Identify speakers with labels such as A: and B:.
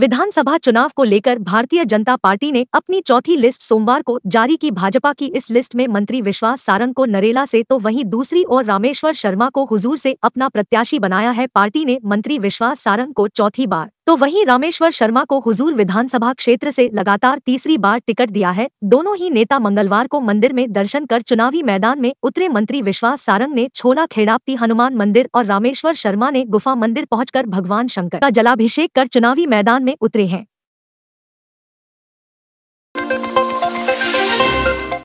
A: विधानसभा चुनाव को लेकर भारतीय जनता पार्टी ने अपनी चौथी लिस्ट सोमवार को जारी की भाजपा की इस लिस्ट में मंत्री विश्वास सारंग को नरेला से तो वहीं दूसरी ओर रामेश्वर शर्मा को हुजूर से अपना प्रत्याशी बनाया है पार्टी ने मंत्री विश्वास सारंग को चौथी बार तो वहीं रामेश्वर शर्मा को हुजूर विधानसभा क्षेत्र से लगातार तीसरी बार टिकट दिया है दोनों ही नेता मंगलवार को मंदिर में दर्शन कर चुनावी मैदान में उतरे मंत्री विश्वास सारंग ने छोला खेड़ापती हनुमान मंदिर और रामेश्वर शर्मा ने गुफा मंदिर पहुंचकर भगवान शंकर का जलाभिषेक कर चुनावी मैदान में उतरे हैं